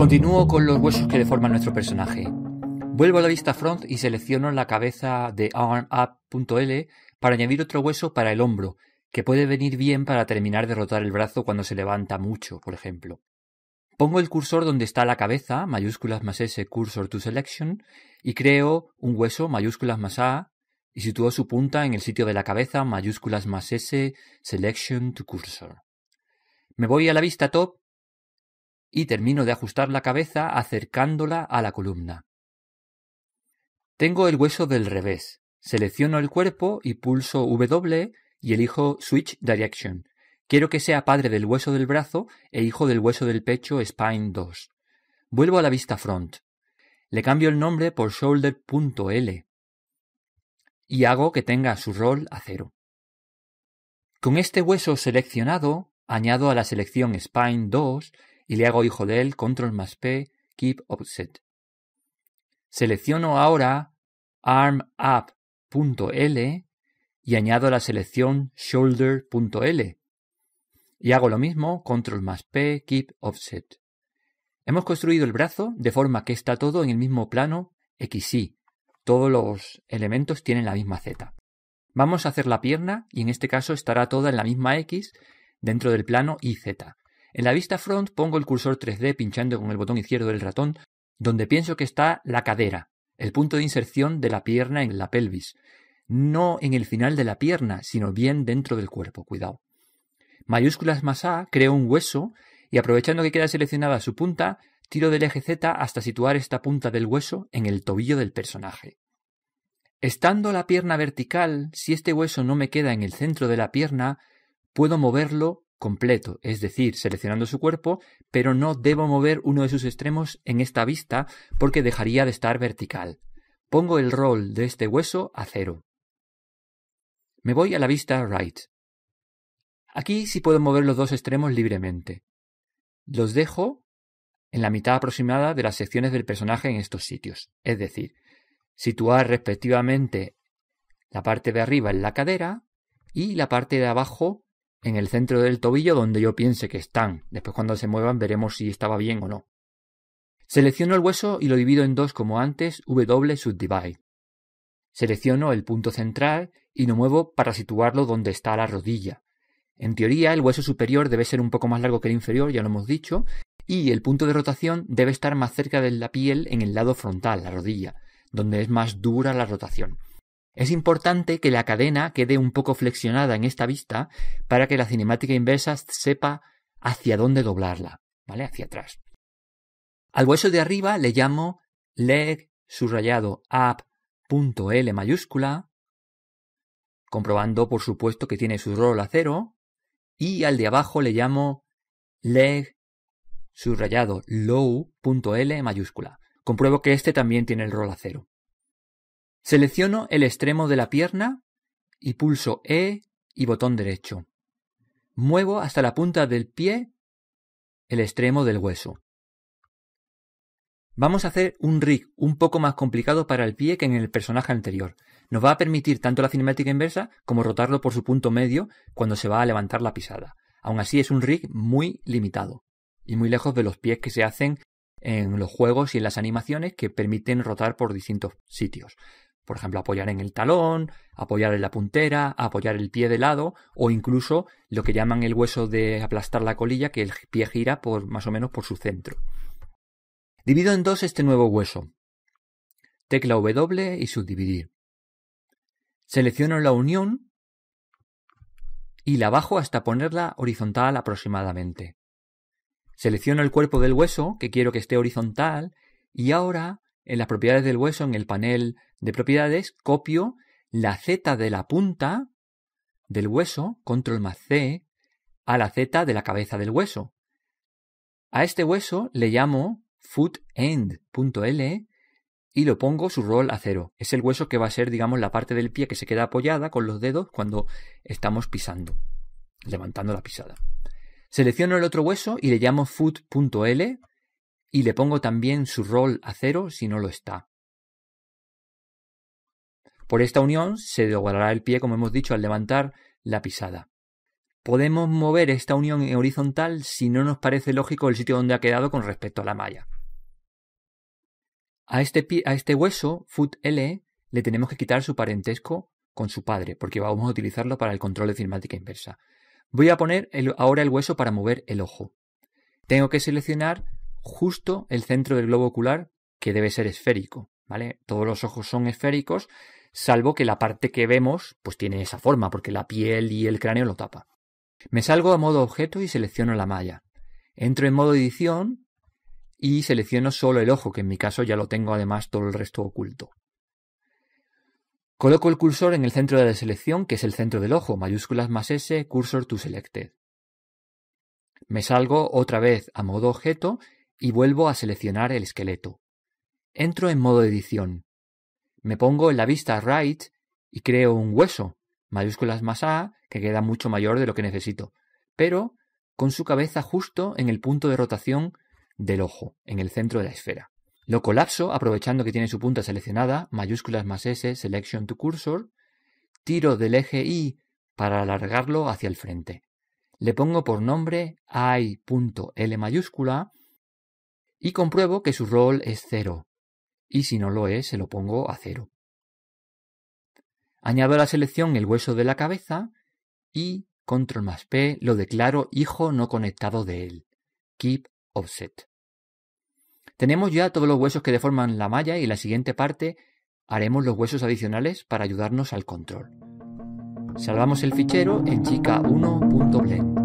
Continúo con los huesos que deforman nuestro personaje. Vuelvo a la vista front y selecciono la cabeza de armup.l para añadir otro hueso para el hombro, que puede venir bien para terminar de rotar el brazo cuando se levanta mucho, por ejemplo. Pongo el cursor donde está la cabeza, mayúsculas más S, cursor to selection, y creo un hueso, mayúsculas más A, y sitúo su punta en el sitio de la cabeza, mayúsculas más S, selection to cursor. Me voy a la vista top y termino de ajustar la cabeza acercándola a la columna. Tengo el hueso del revés. Selecciono el cuerpo y pulso W y elijo Switch Direction. Quiero que sea padre del hueso del brazo e hijo del hueso del pecho Spine 2. Vuelvo a la vista front. Le cambio el nombre por shoulder.l y hago que tenga su rol a cero. Con este hueso seleccionado, añado a la selección Spine 2 y le hago hijo de él, control más P, keep offset. Selecciono ahora Arm L y añado la selección shoulder.l y hago lo mismo, control más P, keep offset. Hemos construido el brazo de forma que está todo en el mismo plano XY. Todos los elementos tienen la misma Z. Vamos a hacer la pierna y en este caso estará toda en la misma X dentro del plano YZ. En la vista front pongo el cursor 3D pinchando con el botón izquierdo del ratón, donde pienso que está la cadera, el punto de inserción de la pierna en la pelvis. No en el final de la pierna, sino bien dentro del cuerpo, cuidado. Mayúsculas más A creo un hueso y aprovechando que queda seleccionada su punta, tiro del eje Z hasta situar esta punta del hueso en el tobillo del personaje. Estando la pierna vertical, si este hueso no me queda en el centro de la pierna, puedo moverlo completo, es decir, seleccionando su cuerpo, pero no debo mover uno de sus extremos en esta vista porque dejaría de estar vertical. Pongo el rol de este hueso a cero. Me voy a la vista right. Aquí sí puedo mover los dos extremos libremente. Los dejo en la mitad aproximada de las secciones del personaje en estos sitios, es decir, situar respectivamente la parte de arriba en la cadera y la parte de abajo en el centro del tobillo donde yo piense que están. Después cuando se muevan veremos si estaba bien o no. Selecciono el hueso y lo divido en dos como antes, W subdivide. Selecciono el punto central y lo muevo para situarlo donde está la rodilla. En teoría, el hueso superior debe ser un poco más largo que el inferior, ya lo hemos dicho, y el punto de rotación debe estar más cerca de la piel en el lado frontal, la rodilla, donde es más dura la rotación. Es importante que la cadena quede un poco flexionada en esta vista para que la cinemática inversa sepa hacia dónde doblarla, ¿vale? Hacia atrás. Al hueso de arriba le llamo leg subrayado app.l mayúscula, comprobando por supuesto que tiene su rol a cero, y al de abajo le llamo leg subrayado low.l mayúscula. Compruebo que este también tiene el rol a cero. Selecciono el extremo de la pierna y pulso E y botón derecho. Muevo hasta la punta del pie el extremo del hueso. Vamos a hacer un rig un poco más complicado para el pie que en el personaje anterior. Nos va a permitir tanto la cinemática inversa como rotarlo por su punto medio cuando se va a levantar la pisada. Aún así es un rig muy limitado y muy lejos de los pies que se hacen en los juegos y en las animaciones que permiten rotar por distintos sitios. Por ejemplo, apoyar en el talón, apoyar en la puntera, apoyar el pie de lado o incluso lo que llaman el hueso de aplastar la colilla, que el pie gira más o menos por su centro. Divido en dos este nuevo hueso. Tecla W y subdividir. Selecciono la unión y la bajo hasta ponerla horizontal aproximadamente. Selecciono el cuerpo del hueso, que quiero que esté horizontal, y ahora en las propiedades del hueso, en el panel de propiedades, copio la Z de la punta del hueso, control más C, a la Z de la cabeza del hueso. A este hueso le llamo footend.l y lo pongo su rol a cero. Es el hueso que va a ser, digamos, la parte del pie que se queda apoyada con los dedos cuando estamos pisando, levantando la pisada. Selecciono el otro hueso y le llamo foot.l y le pongo también su rol a cero si no lo está. Por esta unión se doblará el pie, como hemos dicho, al levantar la pisada. Podemos mover esta unión en horizontal si no nos parece lógico el sitio donde ha quedado con respecto a la malla. A este, este hueso, foot L, le tenemos que quitar su parentesco con su padre, porque vamos a utilizarlo para el control de cinemática inversa. Voy a poner ahora el hueso para mover el ojo. Tengo que seleccionar justo el centro del globo ocular, que debe ser esférico, Todos los ojos son esféricos, salvo que la parte que vemos pues tiene esa forma, porque la piel y el cráneo lo tapa. Me salgo a modo objeto y selecciono la malla. Entro en modo edición y selecciono solo el ojo, que en mi caso ya lo tengo además todo el resto oculto. Coloco el cursor en el centro de la selección, que es el centro del ojo, mayúsculas más S, cursor to selected. Me salgo otra vez a modo objeto y vuelvo a seleccionar el esqueleto. Entro en modo edición me pongo en la vista right y creo un hueso, mayúsculas más A, que queda mucho mayor de lo que necesito, pero con su cabeza justo en el punto de rotación del ojo, en el centro de la esfera. Lo colapso aprovechando que tiene su punta seleccionada, mayúsculas más S, selection to cursor, tiro del eje I para alargarlo hacia el frente. Le pongo por nombre I.L mayúscula y compruebo que su rol es cero, y si no lo es se lo pongo a cero. Añado a la selección el hueso de la cabeza y control más P lo declaro hijo no conectado de él. Keep offset. Tenemos ya todos los huesos que deforman la malla y en la siguiente parte haremos los huesos adicionales para ayudarnos al control. Salvamos el fichero en chica1.blend.